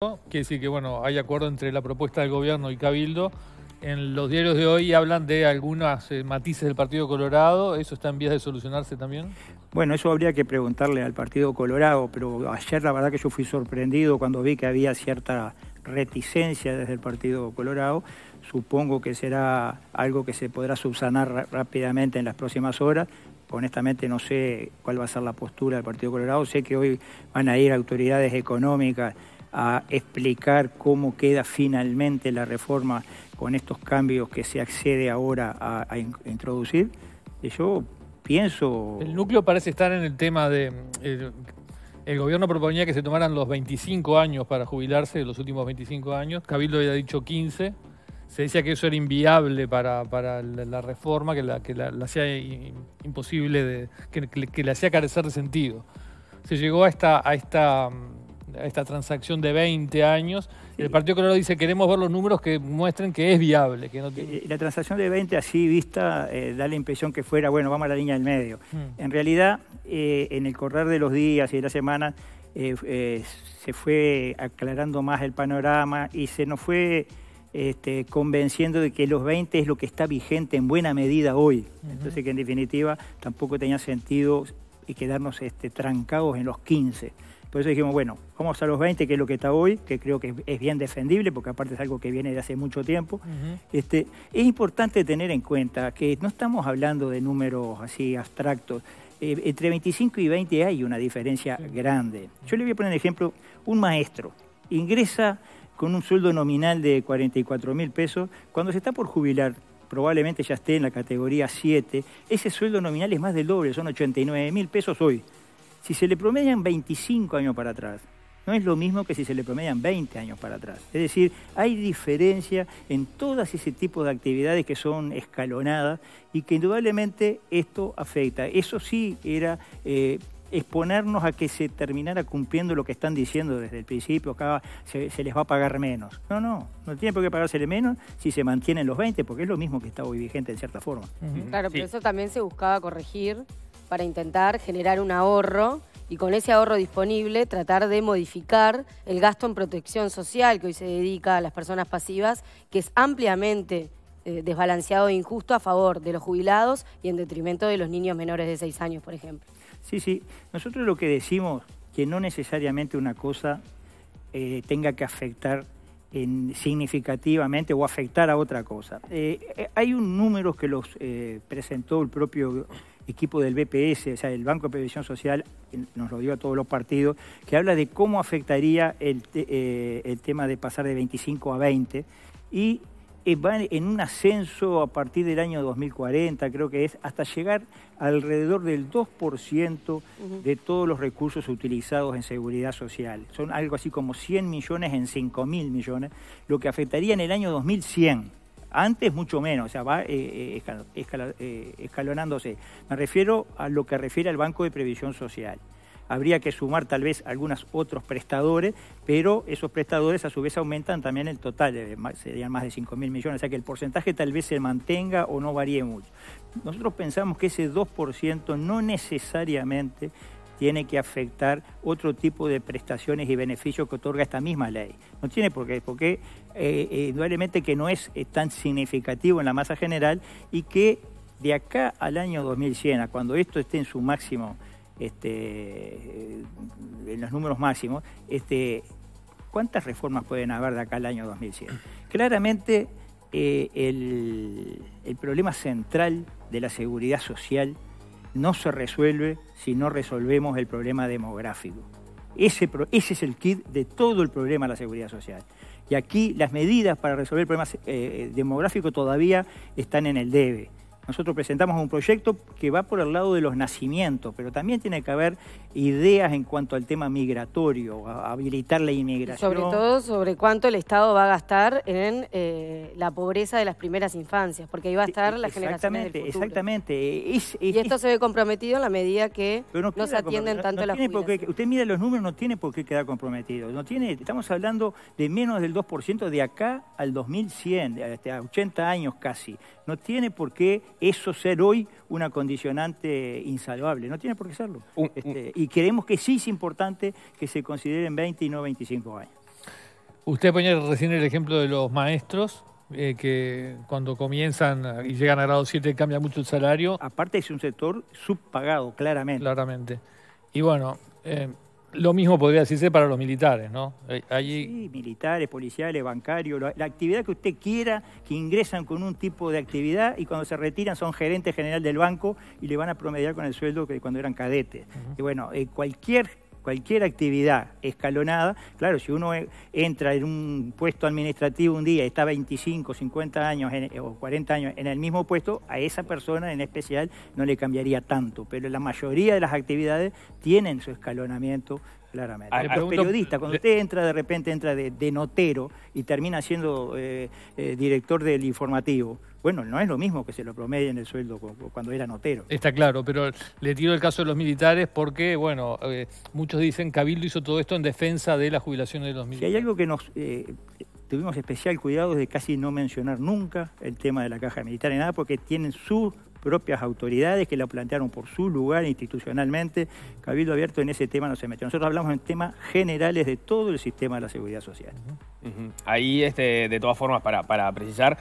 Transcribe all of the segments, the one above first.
Quiere decir que bueno, hay acuerdo entre la propuesta del gobierno y Cabildo. En los diarios de hoy hablan de algunos eh, matices del Partido Colorado. ¿Eso está en vías de solucionarse también? Bueno, eso habría que preguntarle al Partido Colorado, pero ayer la verdad que yo fui sorprendido cuando vi que había cierta reticencia desde el Partido Colorado. Supongo que será algo que se podrá subsanar rápidamente en las próximas horas, honestamente no sé cuál va a ser la postura del Partido Colorado. Sé que hoy van a ir autoridades económicas a explicar cómo queda finalmente la reforma con estos cambios que se accede ahora a, introducir, eh, yo pienso... El núcleo parece estar en el tema de... El, gobierno proponía que se tomaran los 25 años para jubilarse, los últimos 25 años. Cabildo había dicho 15. Se decía que eso era inviable para, la, reforma, que la, que la, hacía imposible, de, que, la hacía carecer de sentido. Se llegó a esta, a esta mm, esta transacción de 20 años. El Partido Colorado dice, queremos ver los números que muestren que es viable. Eh, la transacción de 20 así vista eh, da la impresión que fuera, bueno, vamos a la línea del medio. Hmm. En realidad, eh, en el correr de los días y de la semana, se fue aclarando más el panorama y se nos fue... Este, convenciendo de que los 20 es lo que está vigente en buena medida hoy. Entonces que en definitiva tampoco tenía sentido quedarnos este, trancados en los 15. Por eso dijimos, bueno, vamos a los 20, que es lo que está hoy, que creo que es bien defendible, porque aparte es algo que viene de hace mucho tiempo. este, es importante tener en cuenta que no estamos hablando de números así abstractos. Eh, entre 25 y 20 hay una diferencia grande. Yo le voy a poner un ejemplo, un maestro ingresa con un sueldo nominal de 44 mil pesos, cuando se está por jubilar, probablemente ya esté en la categoría 7, ese sueldo nominal es más del doble, son 89 mil pesos hoy. Si se le promedian 25 años para atrás, no es lo mismo que si se le promedian 20 años para atrás. Es decir, hay diferencia en todas ese tipo de actividades que son escalonadas y que indudablemente esto afecta. Eso sí era... Eh, exponernos a que se terminara cumpliendo lo que están diciendo desde el principio, acá se, les va a pagar menos. No, no, no tiene por qué pagársele menos si se mantienen los 20, porque es lo mismo que está hoy vigente en cierta forma. Claro, pero eso también se buscaba corregir para intentar generar un ahorro y con ese ahorro disponible tratar de modificar el gasto en protección social que hoy se dedica a las personas pasivas, que es ampliamente eh, desbalanceado e injusto a favor de los jubilados y en detrimento de los niños menores de 6 años, por ejemplo. Sí, sí, nosotros lo que decimos, que no necesariamente una cosa eh, tenga que afectar significativamente o afectar a otra cosa. Eh, hay un número que los presentó el propio equipo del BPS, o sea, el Banco de Previsión Social, nos lo dio a todos los partidos, que habla de cómo afectaría el, eh, el tema de pasar de 25 a 20 y eh, va en un ascenso a partir del año 2040, creo que es, hasta llegar alrededor del 2% de todos los recursos utilizados en seguridad social. Son algo así como 100 millones en 5 mil millones, lo que afectaría en el año 2100. Antes mucho menos, o sea, va eh, eh, eh, escalonándose. Me refiero a lo que refiere al Banco de Previsión Social. Habría que sumar tal vez algunos otros prestadores, pero esos prestadores a su vez aumentan también el total, serían más de 5.000 mil millones, o sea que el porcentaje tal vez se mantenga o no varíe mucho. Nosotros pensamos que ese 2% no necesariamente tiene que afectar otro tipo de prestaciones y beneficios que otorga esta misma ley. No tiene por qué, porque eh, eh, indudablemente que no es, tan significativo en la masa general y que de acá al año 2100, cuando esto esté en su máximo, este, eh, en los números máximos, este, ¿cuántas reformas pueden haber de acá al año 2100? Claramente eh, el problema central de la seguridad social no se resuelve si no resolvemos el problema demográfico. Ese, ese es el kit de todo el problema de la seguridad social. Y aquí las medidas para resolver el problema eh, eh, demográfico todavía están en el debe. Nosotros presentamos un proyecto que va por el lado de los nacimientos, pero también tiene que haber ideas en cuanto al tema migratorio, habilitar la inmigración. Sobre todo sobre cuánto el Estado va a gastar en eh, la pobreza de las primeras infancias, porque ahí va a estar e la generación del Exactamente, Y esto se ve comprometido en la medida que no, se atienden tanto las porque, Usted mira los números, no tiene por qué quedar comprometido. No tiene, estamos hablando de menos del 2% de acá al 2100, hasta 80 años casi. No tiene por qué eso ser hoy una condicionante insalvable. No tiene por qué serlo. Este, y creemos que sí es importante que se consideren 20 y no 25 años. Usted ponía recién el ejemplo de los maestros, eh, que cuando comienzan y llegan a grado 7 cambia mucho el salario. Aparte es un sector subpagado, claramente. Claramente. Y bueno, eh, lo mismo podría decirse para los militares, ¿no? Sí, militares, policiales, bancarios, la, actividad que usted quiera, que ingresan con un tipo de actividad y cuando se retiran son gerentes general del banco y le van a promediar con el sueldo que cuando eran cadetes. Y bueno, eh, cualquier cualquier actividad escalonada, claro, si uno e, entra en un puesto administrativo un día, y está 25, 50 años o 40 años en el mismo puesto, a esa persona en especial no le cambiaría tanto, pero la mayoría de las actividades tienen su escalonamiento Claramente. A, los cuando usted entra de repente, entra de, notero y termina siendo eh, eh, director del informativo, bueno, no es lo mismo que se lo en el sueldo cuando era notero. Está claro, pero le tiro el caso de los militares porque, bueno, eh, muchos dicen que Cabildo hizo todo esto en defensa de la jubilación de los militares. Si hay algo que nos... Eh, tuvimos especial cuidado de casi no mencionar nunca el tema de la caja militar en nada, porque tienen sus propias autoridades que la plantearon por su lugar institucionalmente. Cabildo Abierto en ese tema no se metió. Nosotros hablamos en temas generales de todo el sistema de la seguridad social. Ahí, este, de todas formas, para precisar,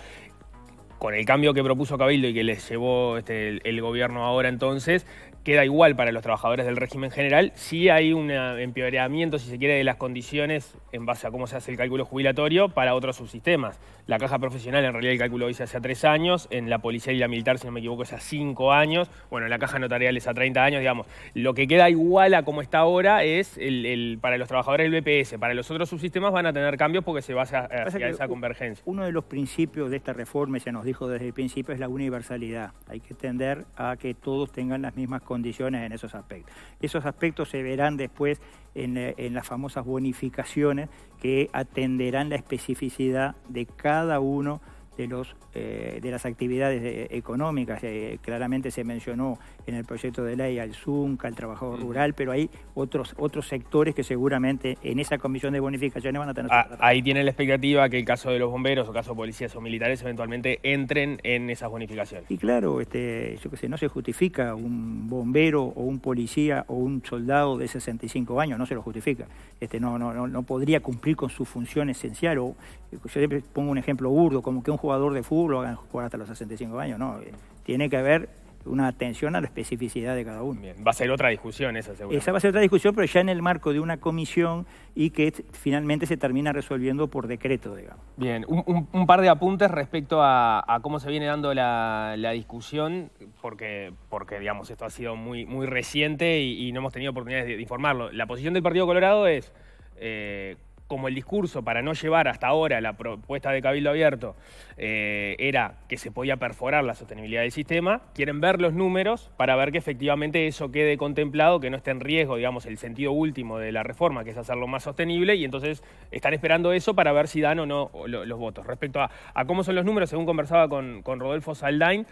con el cambio que propuso Cabildo y que les llevó este, el, gobierno ahora entonces, queda igual para los trabajadores del régimen general. Sí hay un eh, empeoramiento, si se quiere, de las condiciones en base a cómo se hace el cálculo jubilatorio para otros subsistemas. La caja profesional, en realidad, el cálculo dice hace tres años, en la policía y la militar, si no me equivoco, es a cinco años, bueno, en la caja notarial es a 30 años, digamos. Lo que queda igual a cómo está ahora es el, para los trabajadores del BPS. Para los otros subsistemas van a tener cambios porque se basa eh, hacia esa convergencia. Uno de los principios de esta reforma, ya nos dijo desde el principio, es la universalidad. Hay que tender a que todos tengan las mismas condiciones condiciones en esos aspectos. Esos aspectos se verán después eh, en, las famosas bonificaciones que atenderán la especificidad de cada uno de, los, eh, de las actividades eh, económicas. claramente se mencionó en el proyecto de ley al ZUNCA, al trabajador mm. rural, pero hay otros, otros sectores que seguramente en esa comisión de bonificaciones van a tener... Ah, ahí tiene la expectativa que el caso de los bomberos o caso de policías o militares eventualmente entren en esas bonificaciones. Y claro, este, yo qué sé, no se justifica un bombero o un policía o un soldado de 65 años, no se lo justifica. Este, no, no, no podría cumplir con su función esencial. O, yo siempre pongo un ejemplo burdo, como que un jugador de fútbol haga jugar hasta los 65 años, no. Eh, tiene que haber una atención a la especificidad de cada uno. Bien. Va a ser otra discusión esa, seguro. Esa va a ser otra discusión, pero ya en el marco de una comisión y que finalmente se termina resolviendo por decreto, digamos. Bien, un, par de apuntes respecto a, cómo se viene dando la, discusión, porque, porque digamos, esto ha sido muy, muy reciente y, no hemos tenido oportunidades de, informarlo. La posición del Partido Colorado es... Eh, como el discurso para no llevar hasta ahora la propuesta de Cabildo Abierto eh, era que se podía perforar la sostenibilidad del sistema, quieren ver los números para ver que efectivamente eso quede contemplado, que no esté en riesgo, digamos, el sentido último de la reforma, que es hacerlo más sostenible, y entonces están esperando eso para ver si dan o no los votos. Respecto a, cómo son los números, según conversaba con, con Rodolfo Saldain,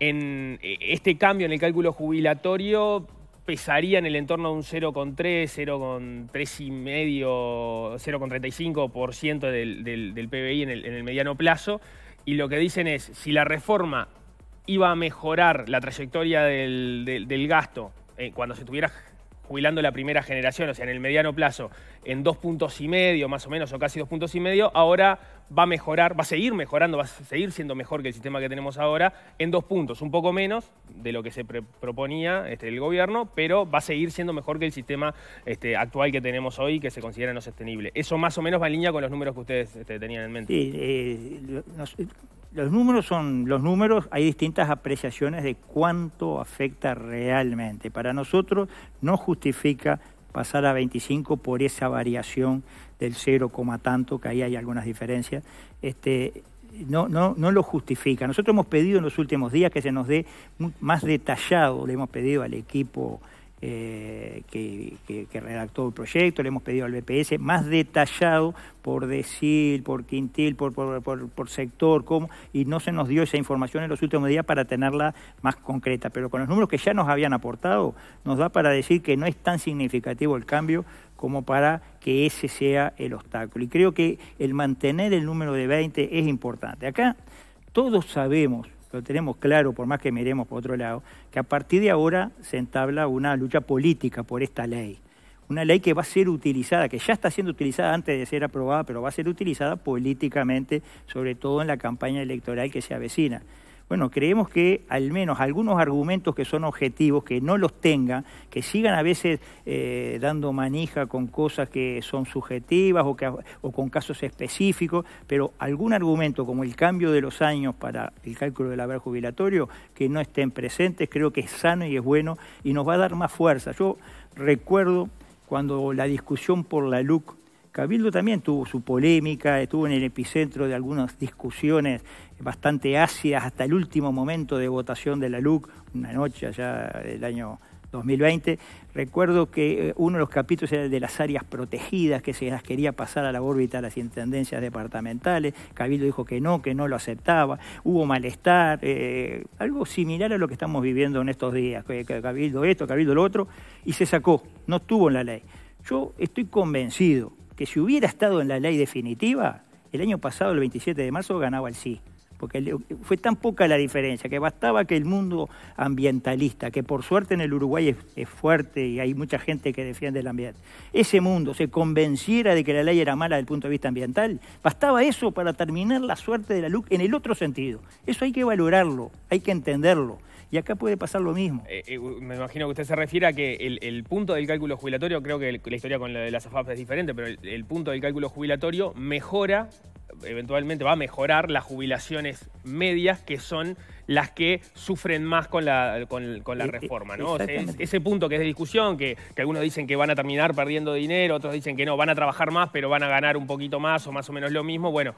en eh, este cambio en el cálculo jubilatorio pesaría en el entorno de un 0,3, 0,3,5, 0,35% del, del, del PBI en el, mediano plazo. Y lo que dicen es, si la reforma iba a mejorar la trayectoria del, gasto eh, cuando se tuviera jubilando la primera generación, o sea, en el mediano plazo, en dos puntos y medio más o menos, o casi dos puntos y medio, ahora va a mejorar, va a seguir mejorando, va a seguir siendo mejor que el sistema que tenemos ahora, en dos puntos, un poco menos de lo que se proponía este, el gobierno, pero va a seguir siendo mejor que el sistema este, actual que tenemos hoy, que se considera no sostenible. Eso más o menos va en línea con los números que ustedes este, tenían en mente. Eh, los números son los números, hay distintas apreciaciones de cuánto afecta realmente. Para nosotros no justifica pasar a 25 por esa variación del 0, tanto, que ahí hay algunas diferencias. Este, no, no, no lo justifica. Nosotros hemos pedido en los últimos días que se nos dé más detallado, le hemos pedido al equipo eh, que, redactó el proyecto, le hemos pedido al BPS más detallado por decir, por quintil, por, por, sector, y no se nos dio esa información en los últimos días para tenerla más concreta. Pero con los números que ya nos habían aportado, nos da para decir que no es tan significativo el cambio como para que ese sea el obstáculo. Y creo que el mantener el número de 20 es importante. Acá todos sabemos lo tenemos claro, por más que miremos por otro lado, que a partir de ahora se entabla una lucha política por esta ley. Una ley que va a ser utilizada, que ya está siendo utilizada antes de ser aprobada, pero va a ser utilizada políticamente, sobre todo en la campaña electoral que se avecina. Bueno, creemos que al menos algunos argumentos que son objetivos, que no los tengan, que sigan a veces eh, dando manija con cosas que son subjetivas o, o con casos específicos, pero algún argumento como el cambio de los años para el cálculo del haber jubilatorio, que no estén presentes, creo que es sano y es bueno y nos va a dar más fuerza. Yo recuerdo cuando la discusión por la LUC Cabildo también tuvo su polémica, estuvo en el epicentro de algunas discusiones bastante ácidas hasta el último momento de votación de la LUC, una noche allá del año 2020. Recuerdo que eh, uno de los capítulos era de las áreas protegidas, que se las quería pasar a la órbita a las intendencias departamentales. Cabildo dijo que no, que no lo aceptaba. Hubo malestar, eh, algo similar a lo que estamos viviendo en estos días. Cabildo esto, Cabildo lo otro, y se sacó, no estuvo en la ley. Yo estoy convencido que si hubiera estado en la ley definitiva, el año pasado, el 27 de marzo, ganaba el sí. Porque fue tan poca la diferencia que bastaba que el mundo ambientalista, que por suerte en el Uruguay es, fuerte y hay mucha gente que defiende el ambiente, ese mundo se convenciera de que la ley era mala desde el punto de vista ambiental, bastaba eso para terminar la suerte de la luz en el otro sentido. Eso hay que valorarlo, hay que entenderlo. Y acá puede pasar lo mismo. Eh, eh, me imagino que usted se refiere a que el, punto del cálculo jubilatorio, creo que la historia con la de las AFAP es diferente, pero el, punto del cálculo jubilatorio mejora eventualmente va a mejorar las jubilaciones medias que son las que sufren más con la, eh, reforma. ese punto que es de discusión, que, que, algunos dicen que van a terminar perdiendo dinero, otros dicen que no, van a trabajar más, pero van a ganar un poquito más o más o menos lo mismo. Bueno,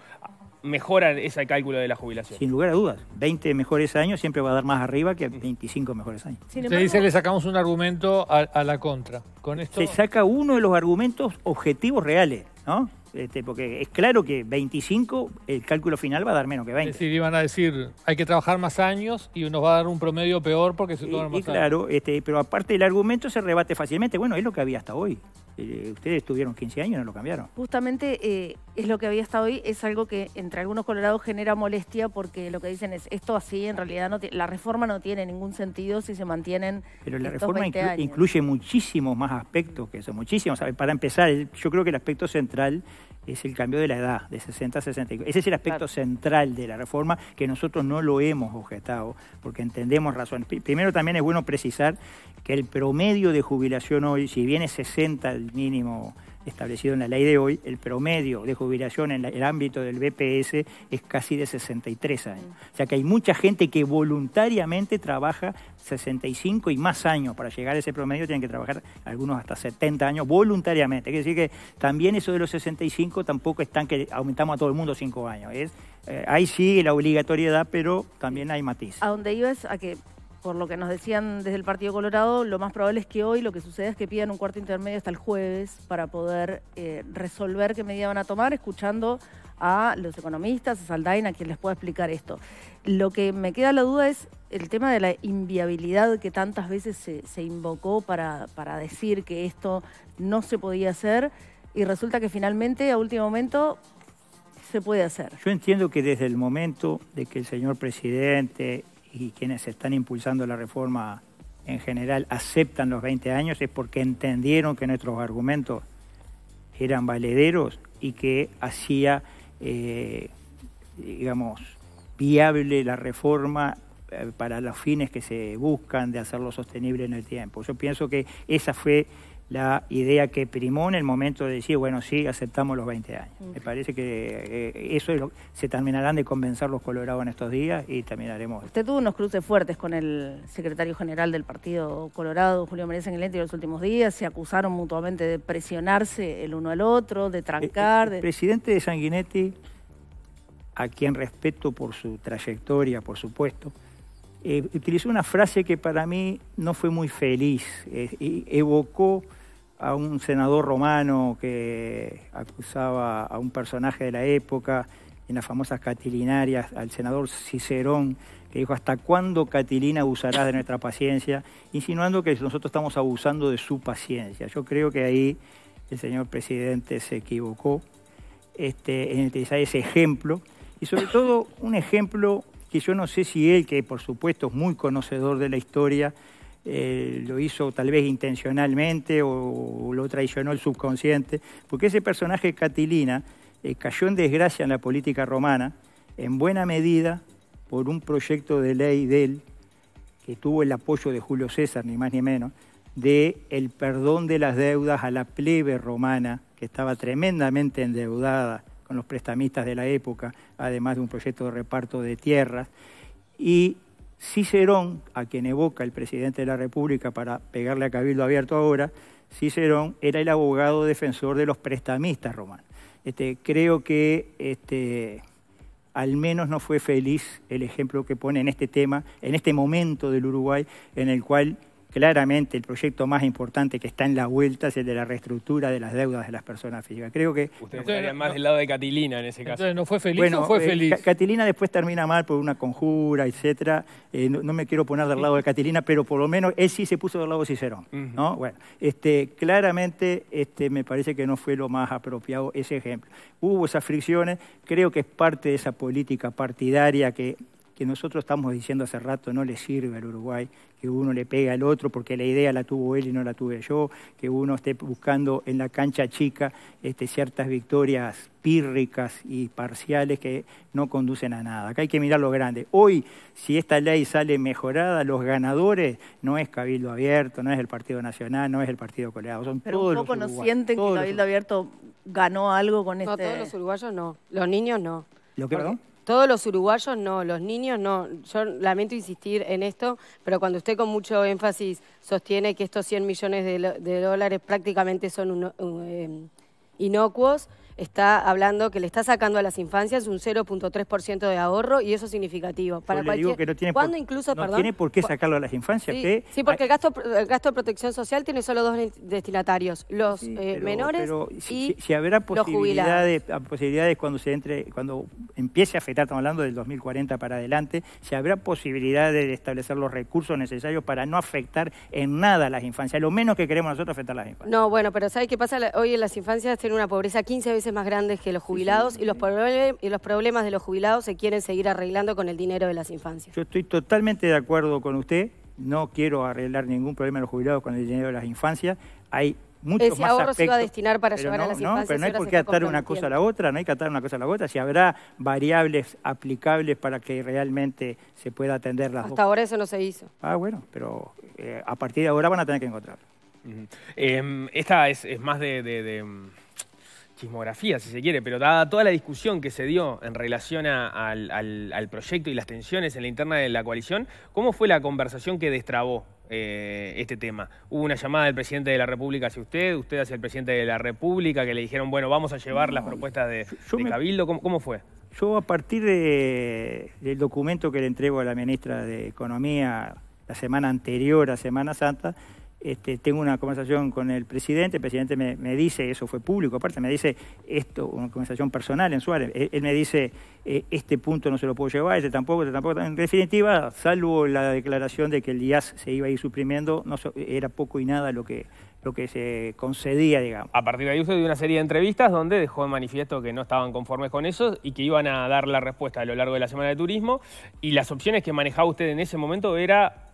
mejora ese cálculo de la jubilación. Sin lugar a dudas, 20 mejores años siempre va a dar más arriba que 25 mejores años. Embargo, dice dice, le sacamos un argumento a, la contra. Se saca uno de los argumentos objetivos reales, ¿no? Este, porque es claro que 25, el cálculo final va a dar menos que 20. Es decir, iban a decir, hay que trabajar más años y nos va a dar un promedio peor porque se toman más y claro, Este, pero aparte el argumento se rebate fácilmente. Bueno, es lo que había hasta hoy. Eh, ustedes tuvieron 15 años y no lo cambiaron. Justamente eh, es lo que había estado hoy, es algo que entre algunos colorados genera molestia porque lo que dicen es esto así, en realidad no la reforma no tiene ningún sentido si se mantienen. Pero la reforma incluye muchísimos más aspectos que eso, muchísimos. Para empezar, yo creo que el aspecto central es el cambio de la edad, de 60 a 65. Ese es el aspecto central de la reforma que nosotros no lo hemos objetado, porque entendemos razones. Primero también es bueno precisar que el promedio de jubilación hoy, si bien es 60 el mínimo establecido en la ley de hoy, el promedio de jubilación en el ámbito del BPS es casi de 63 años. Mm. O sea que hay mucha gente que voluntariamente trabaja 65 y más años. Para llegar a ese promedio tienen que trabajar algunos hasta 70 años voluntariamente. Es decir que también eso de los 65 tampoco es tan que aumentamos a todo el mundo 5 años. Es, eh, ahí sigue la obligatoriedad, pero también hay matices. A donde ibas a que por lo que nos decían desde el Partido Colorado, lo más probable es que hoy lo que suceda es que pidan un cuarto intermedio hasta el jueves para poder eh, resolver qué medida van a tomar, escuchando a los economistas, a Saldain, a quien les pueda explicar esto. Lo que me queda la duda es el tema de la inviabilidad que tantas veces se, invocó para, para decir que esto no se podía hacer y resulta que finalmente, a último momento, se puede hacer. Yo entiendo que desde el momento de que el señor presidente y quienes están impulsando la reforma en general aceptan los 20 años es porque entendieron que nuestros argumentos eran valederos y que hacía, eh, digamos, viable la reforma eh, para los fines que se buscan de hacerlo sostenible en el tiempo. Yo pienso que esa fue la idea que primó en el momento de decir, bueno, sí, aceptamos los 20 años. Me parece que eh, eso es lo, se terminarán de convencer los colorados en estos días y terminaremos. Usted tuvo unos cruces fuertes con el secretario general del Partido Colorado, Julio María Sanguinetti, en los últimos días. Se acusaron mutuamente de presionarse el uno al otro, de trancar. El, eh, eh, presidente de Sanguinetti, a quien respeto por su trayectoria, por supuesto, eh, utilizó una frase que para mí no fue muy feliz. Eh, evocó a un senador romano que acusaba a un personaje de la época en las famosas catilinarias, al senador Cicerón, que dijo, ¿hasta cuándo, Catilina, abusará de nuestra paciencia? Insinuando que nosotros estamos abusando de su paciencia. Yo creo que ahí el señor presidente se equivocó este, en utilizar ese ejemplo, y sobre todo un ejemplo que yo no sé si él, que por supuesto es muy conocedor de la historia, eh, lo hizo tal vez intencionalmente o, lo traicionó el subconsciente, porque ese personaje Catilina eh, cayó en desgracia en la política romana, en buena medida por un proyecto de ley de él, que tuvo el apoyo de Julio César, ni más ni menos, de el perdón de las deudas a la plebe romana, que estaba tremendamente endeudada los prestamistas de la época, además de un proyecto de reparto de tierras. Y Cicerón, a quien evoca el presidente de la República para pegarle a Cabildo Abierto ahora, Cicerón era el abogado defensor de los prestamistas romanos. Este, creo que este, al menos no fue feliz el ejemplo que pone en este tema, en este momento del Uruguay, en el cual Claramente el proyecto más importante que está en la vuelta es el de la reestructura de las deudas de las personas físicas. Creo que... Ustedes estarían más del lado de Catilina en ese caso. ¿no fue feliz fue eh, feliz? Catilina después termina mal por una conjura, etcétera. Eh, no, me quiero poner del lado de Catilina, pero por lo menos él sí se puso del lado de Cicerón. ¿no? Bueno, este, claramente este, me parece que no fue lo más apropiado ese ejemplo. Hubo esas fricciones, creo que es parte de esa política partidaria que que nosotros estamos diciendo hace rato, no le sirve al Uruguay, que uno le pega al otro porque la idea la tuvo él y no la tuve yo, que uno esté buscando en la cancha chica este, ciertas victorias pírricas y parciales que no conducen a nada. Acá hay que mirar lo grande. Hoy, si esta ley sale mejorada, los ganadores no es Cabildo Abierto, no es el Partido Nacional, no es el Partido Coleado, son Pero un poco no sienten que Cabildo Abierto ganó algo con esto No, todos este los uruguayos no, los niños no. ¿Lo que, todos los uruguayos no, los niños no. Yo lamento insistir en esto, pero cuando usted con mucho énfasis sostiene que estos 100 millones de, dólares prácticamente son eh, inocuos, está hablando que le está sacando a las infancias un 0.3% de ahorro y eso es significativo. Para le no tiene por... incluso, tiene por qué sacarlo a las infancias. Sí, porque el gasto, el gasto de protección social tiene solo dos destinatarios, los eh, menores y si, habrá posibilidades, cuando se entre, cuando empiece a afectar, estamos hablando del 2040 para adelante, si habrá posibilidades de establecer los recursos necesarios para no afectar en nada a las infancias, lo menos que queremos nosotros afectar a las infancias. No, bueno, pero sabes qué pasa? Hoy en las infancias tienen una pobreza 15 veces es más grandes que los jubilados y, los problemas de los jubilados se quieren seguir arreglando con el dinero de las infancias. Yo estoy totalmente de acuerdo con usted. No quiero arreglar ningún problema de los jubilados con el dinero de las infancias. Hay muchos Ese ahorro se iba a destinar para llevar a las infancias. no, Pero no hay por qué atar una cosa a la otra, no hay que atar una cosa a la otra. Si habrá variables aplicables para que realmente se pueda atender las Hasta ahora eso no se hizo. Ah, bueno, pero eh, a partir de ahora van a tener que encontrar. Em, esta es, más de chismografía, si se quiere, pero dada toda la discusión que se dio en relación al, proyecto y las tensiones en la interna de la coalición, ¿cómo fue la conversación que destrabó eh, este tema? Hubo una llamada del presidente de la República hacia usted, usted hacia el presidente de la República, que le dijeron, bueno, vamos a llevar las propuestas de, Cabildo, ¿Cómo, fue? Yo a partir del documento que le entrego a la ministra de Economía la semana anterior a Semana Santa, este, tengo una conversación con el presidente, el presidente me, dice, eso fue público, aparte me dice esto, una conversación personal en Suárez, él, él me dice, eh, este punto no se lo puedo llevar, este tampoco, este tampoco, en definitiva, salvo la declaración de que el IAS se iba a ir suprimiendo, no, era poco y nada lo que, lo que se concedía, digamos. A partir de ahí usted dio una serie de entrevistas donde dejó de manifiesto que no estaban conformes con eso y que iban a dar la respuesta a lo largo de la semana de turismo y las opciones que manejaba usted en ese momento era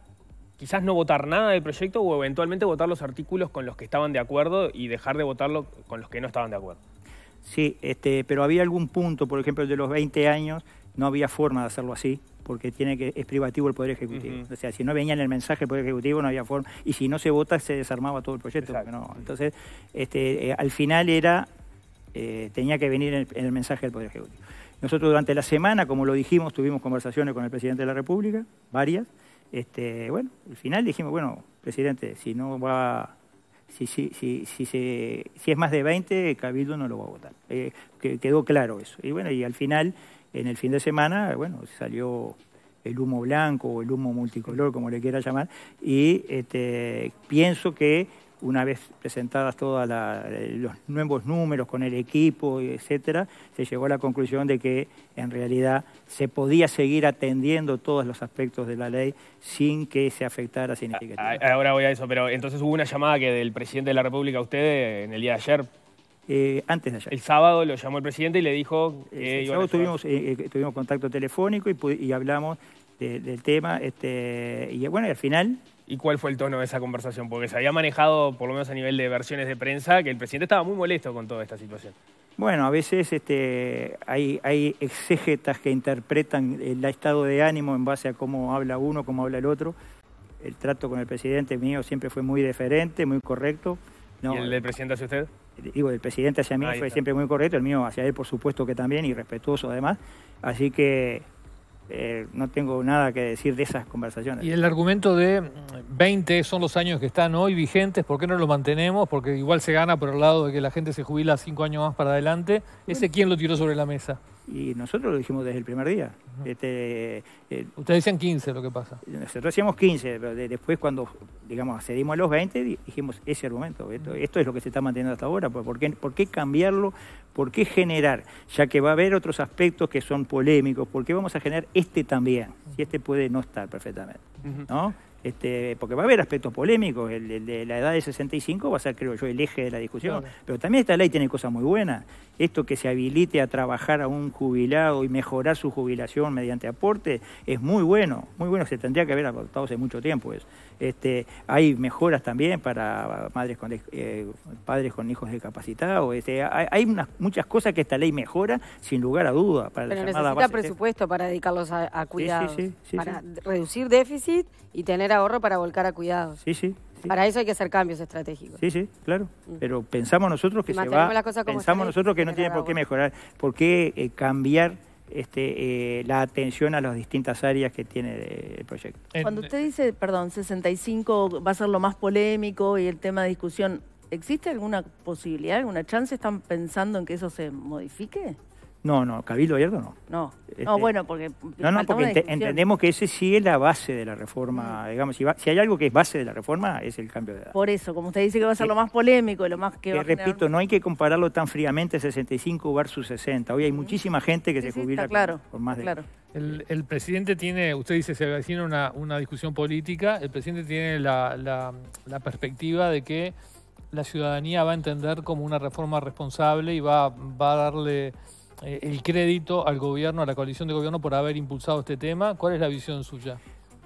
quizás no votar nada del proyecto o eventualmente votar los artículos con los que estaban de acuerdo y dejar de votarlo con los que no estaban de acuerdo. Sí, este, pero había algún punto, por ejemplo, de los 20 años, no había forma de hacerlo así, porque tiene que, es privativo el Poder Ejecutivo. O sea, si no venía en el mensaje del Poder Ejecutivo, no había forma. Y si no se vota, se desarmaba todo el proyecto. Entonces, este, eh, al final era, eh, tenía que venir en el mensaje del Poder Ejecutivo. Nosotros durante la semana, como lo dijimos, tuvimos conversaciones con el presidente de la República, varias, este, bueno, al final dijimos, bueno, presidente, si no va, si, si, si, si, es más de 20, Cabildo no lo va a votar. Eh, quedó claro eso. Y bueno, y al final, en el fin de semana, bueno, salió el humo blanco o el humo multicolor, como le quiera llamar, y este, pienso que una vez presentadas todos eh, los nuevos números con el equipo, etcétera, se llegó a la conclusión de que en realidad se podía seguir atendiendo todos los aspectos de la ley sin que se afectara significativamente. Ahora voy a eso, pero entonces hubo una llamada que del presidente de la República a usted eh, en el día de ayer eh, antes de ayer. El sábado lo llamó el presidente y le dijo El sábado tuvimos, contacto telefónico y, hablamos del tema. Este, y bueno, y al final y cuál fue el tono de esa conversación, porque se había manejado, por lo menos a nivel de versiones de prensa, que el presidente estaba muy molesto con toda esta situación. Bueno, a veces este, hay, hay exégetas que interpretan el estado de ánimo en base a cómo habla uno, cómo habla el otro. El trato con el presidente mío siempre fue muy diferente, muy correcto. ¿Y el del presidente hacia usted? Digo, el presidente hacia mí fue siempre muy correcto, el mío hacia él por supuesto que también, y respetuoso además. Así que eh, no tengo nada que decir de esas conversaciones. Y el argumento de 20 son los años que están hoy vigentes, ¿por qué no lo mantenemos? Porque igual se gana por el lado de que la gente se jubila cinco años más para adelante. ¿Ese quién lo tiró sobre la mesa? Y nosotros lo dijimos desde el primer día. este, eh, Ustedes decían 15 lo que pasa. Nosotros decíamos 15, pero después cuando, digamos, accedimos a los 20, dijimos ese argumento. Esto, es lo que se está manteniendo hasta ahora. Pues, ¿Por qué, cambiarlo? ¿Por qué generar? Ya que va a haber otros aspectos que son polémicos, ¿por qué vamos a generar este también? Si este puede no estar perfectamente, ¿no? Este, porque va a haber aspectos polémicos, el, de la edad de 65 va a ser, creo yo, el eje de la discusión, pero también esta ley tiene cosas muy buenas, esto que se habilite a trabajar a un jubilado y mejorar su jubilación mediante aporte es muy bueno, muy bueno, se tendría que haber adoptado hace mucho tiempo eso. Este, hay mejoras también para madres con eh, padres con hijos discapacitados. Este, hay, muchas cosas que esta ley mejora, sin lugar a duda. Para Pero necesita presupuesto para dedicarlos a, cuidados, para reducir déficit y tener ahorro para volcar a cuidados. Sí, sí. Para eso hay que hacer cambios estratégicos. Sí, sí, claro. Mm. Pero pensamos nosotros que se va, pensamos nosotros que no tiene por qué mejorar, por qué eh, cambiar este, eh, la atención a las distintas áreas que tiene el proyecto. Cuando usted dice, perdón, 65 va a ser lo más polémico y el tema de discusión, ¿existe alguna posibilidad, alguna chance? ¿Están pensando en que eso se modifique? No, no, Cabildo Abierto no. No, no este, bueno, porque... No, no, porque entendemos que ese sí es la base de la reforma, digamos, si, hay algo que es base de la reforma es el cambio de edad. Por eso, como usted dice que va a ser lo más polémico y lo más que... repito, no hay que compararlo tan fríamente 65 versus 60. Hoy hay muchísima gente que se jubila claro, más de... Claro. El, presidente tiene, usted dice, se avecina una, una discusión política, el presidente tiene la, perspectiva de que la ciudadanía va a entender como una reforma responsable y va, va a darle eh, el crédito al gobierno, a la coalición de gobierno por haber impulsado este tema. ¿Cuál es la visión suya?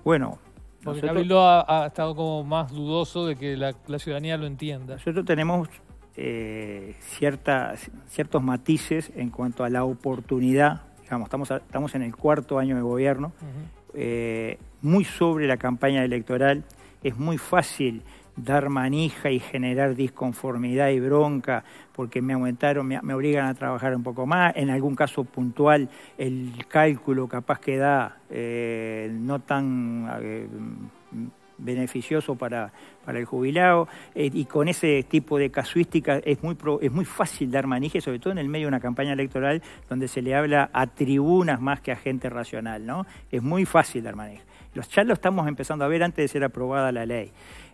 Bueno, porque nosotros, ha, estado como más dudoso de que la, ciudadanía lo entienda. Nosotros tenemos eh, ciertos matices en cuanto a la oportunidad, digamos, estamos, estamos en el cuarto año de gobierno, eh, muy sobre la campaña electoral, es muy fácil dar manija y generar disconformidad y bronca porque me aumentaron, me, obligan a trabajar un poco más. En algún caso puntual, el cálculo capaz que da eh, no tan eh, beneficioso para, el jubilado. Eh, y con ese tipo de casuística es muy, es muy fácil dar manija, sobre todo en el medio de una campaña electoral donde se le habla a tribunas más que a gente racional. ¿no? Es muy fácil dar manija. Los, ya lo estamos empezando a ver antes de ser aprobada la ley.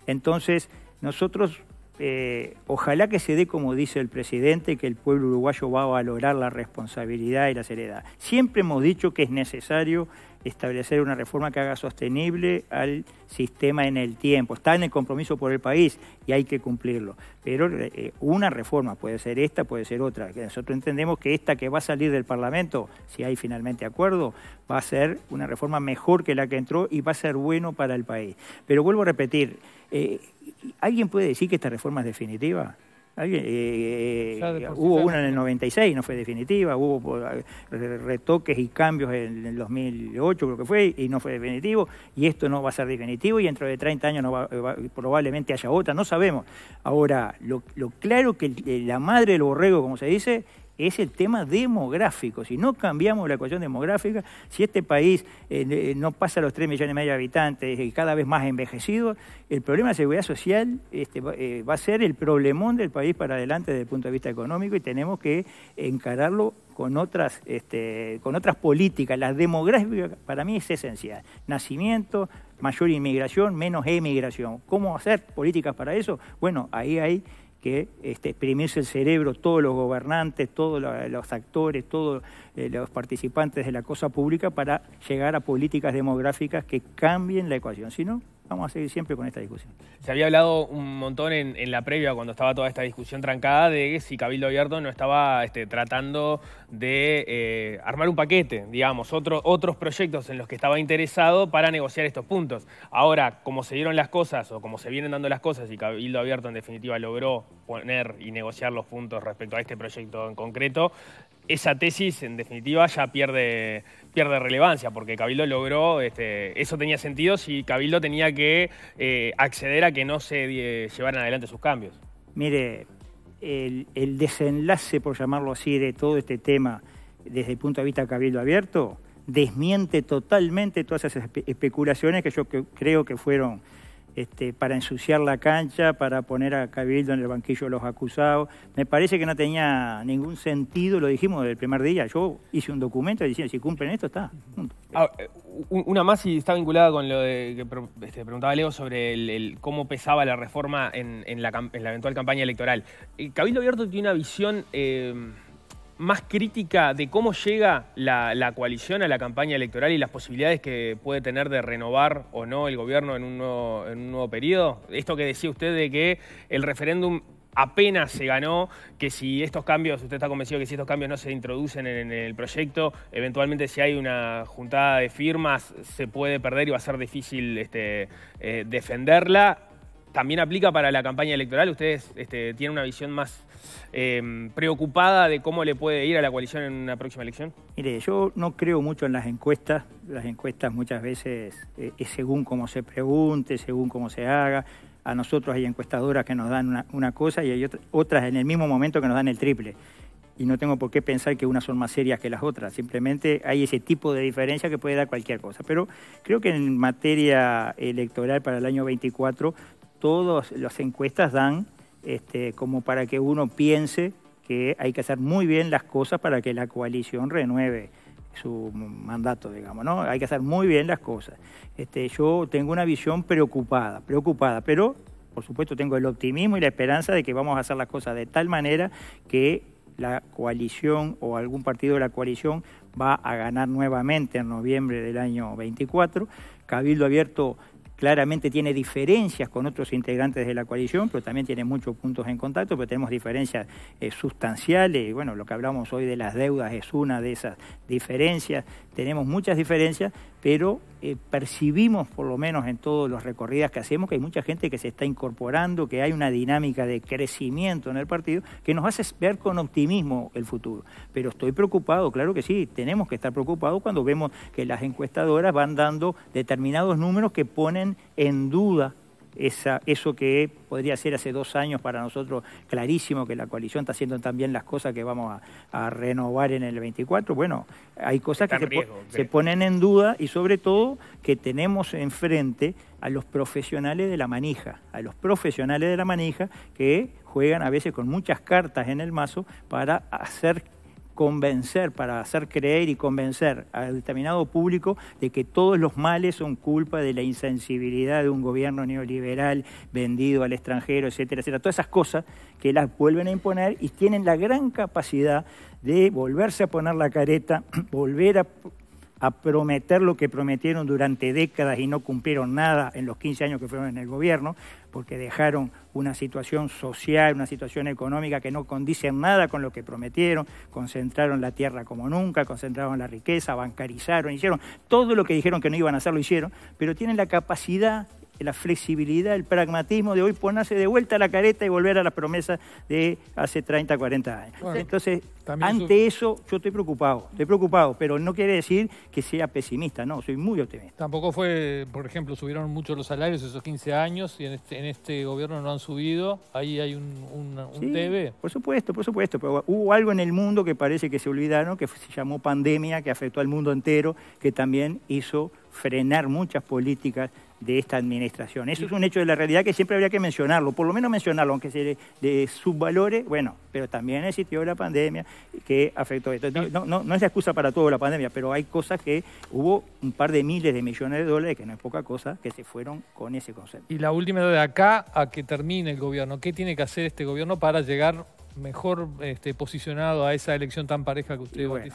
Entonces, nosotros eh, ojalá que se dé como dice el presidente, que el pueblo uruguayo va a valorar la responsabilidad y la seriedad. Siempre hemos dicho que es necesario establecer una reforma que haga sostenible al sistema en el tiempo. Está en el compromiso por el país y hay que cumplirlo. Pero eh, una reforma puede ser esta, puede ser otra. Nosotros entendemos que esta que va a salir del Parlamento, si hay finalmente acuerdo, va a ser una reforma mejor que la que entró y va a ser bueno para el país. Pero vuelvo a repetir, eh, ¿alguien puede decir que esta reforma es definitiva? Eh, eh, hubo una en el 96, no fue definitiva, hubo pues, retoques y cambios en el 2008 creo que fue, y no fue definitivo, y esto no va a ser definitivo, y dentro de 30 años no eh, probablemente haya otra, no sabemos. Ahora, lo, lo claro que la madre del borrego, como se dice, es el tema demográfico. Si no cambiamos la ecuación demográfica, si este país eh, eh, no pasa los 3 millones y medio de habitantes y cada vez más envejecido, el problema de seguridad social este, eh, va a ser el problemón del país para adelante desde el punto de vista económico y tenemos que encararlo con otras, este, con otras políticas. La demográfica para mí es esencial. Nacimiento, mayor inmigración, menos emigración. ¿Cómo hacer políticas para eso? Bueno, ahí hay que este, exprimirse el cerebro, todos los gobernantes, todos los actores, todos eh, los participantes de la cosa pública para llegar a políticas demográficas que cambien la ecuación. Si no, vamos a seguir siempre con esta discusión. Se había hablado un montón en, la previa, cuando estaba toda esta discusión trancada, de si Cabildo Abierto no estaba este, tratando de eh, armar un paquete, digamos, otros proyectos en los que estaba interesado para negociar estos puntos. Ahora, como se dieron las cosas, o como se vienen dando las cosas, y Cabildo Abierto en definitiva logró poner y negociar los puntos respecto a este proyecto en concreto, esa tesis en definitiva ya pierde, pierde relevancia, porque Cabildo logró, este, eso tenía sentido si Cabildo tenía que eh, acceder a que no se eh, llevaran adelante sus cambios. Mire, el, desenlace, por llamarlo así, de todo este tema desde el punto de vista Cabildo Abierto, desmiente totalmente todas esas especulaciones que yo creo que fueron este, para ensuciar la cancha, para poner a Cabildo en el banquillo de los acusados. Me parece que no tenía ningún sentido, lo dijimos desde el primer día. Yo hice un documento diciendo, si cumplen esto, está. Ah, eh, una más y está vinculada con lo que este, preguntaba Leo sobre cómo pesaba la reforma en, la, eventual campaña electoral. Eh, Cabildo Abierto tiene una visión... Eh, más crítica de cómo llega la, coalición a la campaña electoral y las posibilidades que puede tener de renovar o no el gobierno en un nuevo, periodo? Esto que decía usted de que el referéndum apenas se ganó, que si estos cambios, usted está convencido que si estos cambios no se introducen en, el proyecto, eventualmente si hay una juntada de firmas se puede perder y va a ser difícil este, eh, defenderla. ¿También aplica para la campaña electoral? ¿Ustedes este, tienen una visión más Em, preocupada de cómo le puede ir a la coalición en una próxima elección? Mire, yo no creo mucho en las encuestas. Las encuestas muchas veces eh, es según cómo se pregunte, según cómo se haga. A nosotros hay encuestadoras que nos dan una, cosa y hay otras en el mismo momento que nos dan el triple y no tengo por qué pensar que unas son más serias que las otras. Simplemente hay ese tipo de diferencia que puede dar cualquier cosa. Pero creo que en materia electoral para el año 24, todas las encuestas dan este, como para que uno piense que hay que hacer muy bien las cosas para que la coalición renueve su mandato, digamos, ¿no? Hay que hacer muy bien las cosas. Este, yo tengo una visión preocupada, preocupada, pero por supuesto tengo el optimismo y la esperanza de que vamos a hacer las cosas de tal manera que la coalición o algún partido de la coalición va a ganar nuevamente en noviembre del año 24. Cabildo Abierto claramente tiene diferencias con otros integrantes de la coalición, pero también tiene muchos puntos en contacto, pero tenemos diferencias eh, sustanciales, y bueno, lo que hablamos hoy de las deudas es una de esas diferencias, tenemos muchas diferencias, pero eh, percibimos, por lo menos en todos los recorridas que hacemos, que hay mucha gente que se está incorporando, que hay una dinámica de crecimiento en el partido que nos hace ver con optimismo el futuro. Pero estoy preocupado, claro que sí, tenemos que estar preocupados cuando vemos que las encuestadoras van dando determinados números que ponen en duda eso que podría ser hace dos años para nosotros clarísimo que la coalición está haciendo también las cosas que vamos a, renovar en el 24, bueno, hay cosas que se, se, ponen en duda y sobre todo que tenemos enfrente a los profesionales de la manija, a los profesionales de la manija que juegan a veces con muchas cartas en el mazo para hacer convencer, para hacer creer y convencer a determinado público de que todos los males son culpa de la insensibilidad de un gobierno neoliberal vendido al extranjero, etcétera, etcétera. Todas esas cosas que las vuelven a imponer y tienen la gran capacidad de volverse a poner la careta, volver a a prometer lo que prometieron durante décadas y no cumplieron nada en los 15 años que fueron en el gobierno, porque dejaron una situación social, una situación económica que no condice en nada con lo que prometieron, concentraron la tierra como nunca, concentraron la riqueza, bancarizaron, hicieron todo lo que dijeron que no iban a hacer, lo hicieron, pero tienen la capacidad la flexibilidad, el pragmatismo de hoy ponerse de vuelta a la careta y volver a las promesas de hace 30, 40 años. Entonces, ante eso... yo estoy preocupado, estoy preocupado, pero no quiere decir que sea pesimista, no, soy muy optimista. Tampoco fue, por ejemplo, subieron mucho los salarios esos 15 años y este, en este, gobierno no han subido, ahí hay un, un, debe. Por supuesto, por supuesto, pero hubo algo en el mundo que parece que se olvidaron, que se llamó pandemia, que afectó al mundo entero, que también hizo frenar muchas políticas de esta administración. Eso es un hecho de la realidad que siempre habría que mencionarlo, por lo menos mencionarlo, aunque se de subvalore, bueno, pero también de la pandemia que afectó esto. No, no, no es excusa para todo la pandemia, pero hay cosas que hubo un par de miles de millones de dólares, que no es poca cosa, que se fueron con ese concepto. Y la última de acá a que termine el gobierno, ¿qué tiene que hacer este gobierno para llegar mejor este, posicionado a esa elección tan pareja que usted bueno,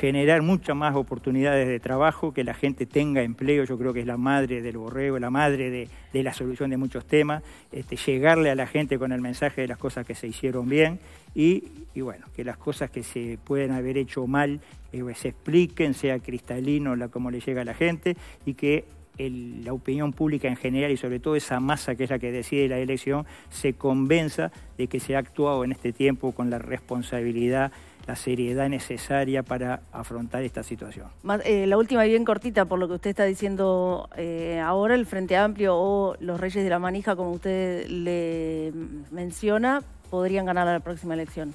Generar muchas más oportunidades de trabajo, que la gente tenga empleo, yo creo que es la madre del borrego la madre de, la solución de muchos temas, este, llegarle a la gente con el mensaje de las cosas que se hicieron bien y, bueno, que las cosas que se pueden haber hecho mal eh, se expliquen, sea cristalino la, como le llega a la gente y que la opinión pública en general y sobre todo esa masa que es la que decide la elección se convenza de que se ha actuado en este tiempo con la responsabilidad la seriedad necesaria para afrontar esta situación. Eh, la última bien cortita, por lo que usted está diciendo eh, ahora, el Frente Amplio o los Reyes de la Manija, como usted le menciona, podrían ganar la próxima elección.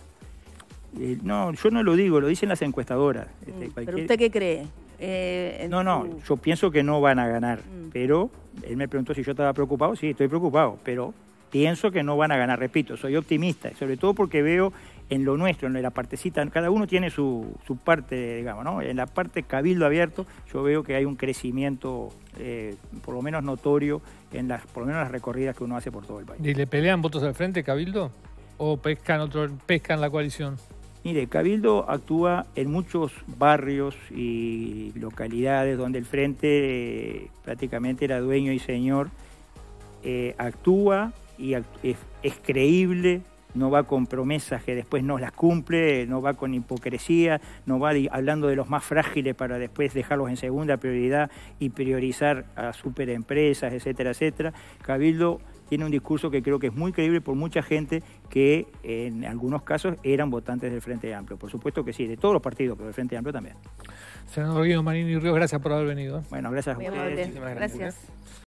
Eh, no, yo no lo digo, lo dicen las encuestadoras. Mm, este, ¿Pero usted qué cree? Eh, no, no, yo pienso que no van a ganar, mm. pero él me preguntó si yo estaba preocupado, sí, estoy preocupado, pero pienso que no van a ganar, repito, soy optimista, sobre todo porque veo en lo nuestro, en la partecita, cada uno tiene su, su parte, digamos, ¿no? En la parte cabildo abierto, yo veo que hay un crecimiento, eh, por lo menos notorio, en las, por lo menos las recorridas que uno hace por todo el país. ¿Y le pelean votos al frente, cabildo? ¿O pescan otro, pescan la coalición? Mire, Cabildo actúa en muchos barrios y localidades donde el Frente eh, prácticamente era dueño y señor. Eh, actúa y es creíble, no va con promesas que después no las cumple, no va con hipocresía, no va hablando de los más frágiles para después dejarlos en segunda prioridad y priorizar a superempresas, etcétera, etcétera. Cabildo tiene un discurso que creo que es muy creíble por mucha gente que en algunos casos eran votantes del Frente Amplio. Por supuesto que sí, de todos los partidos, pero del Frente Amplio también. Senador Guido y Ríos, gracias por haber venido. Bueno, gracias a gracias.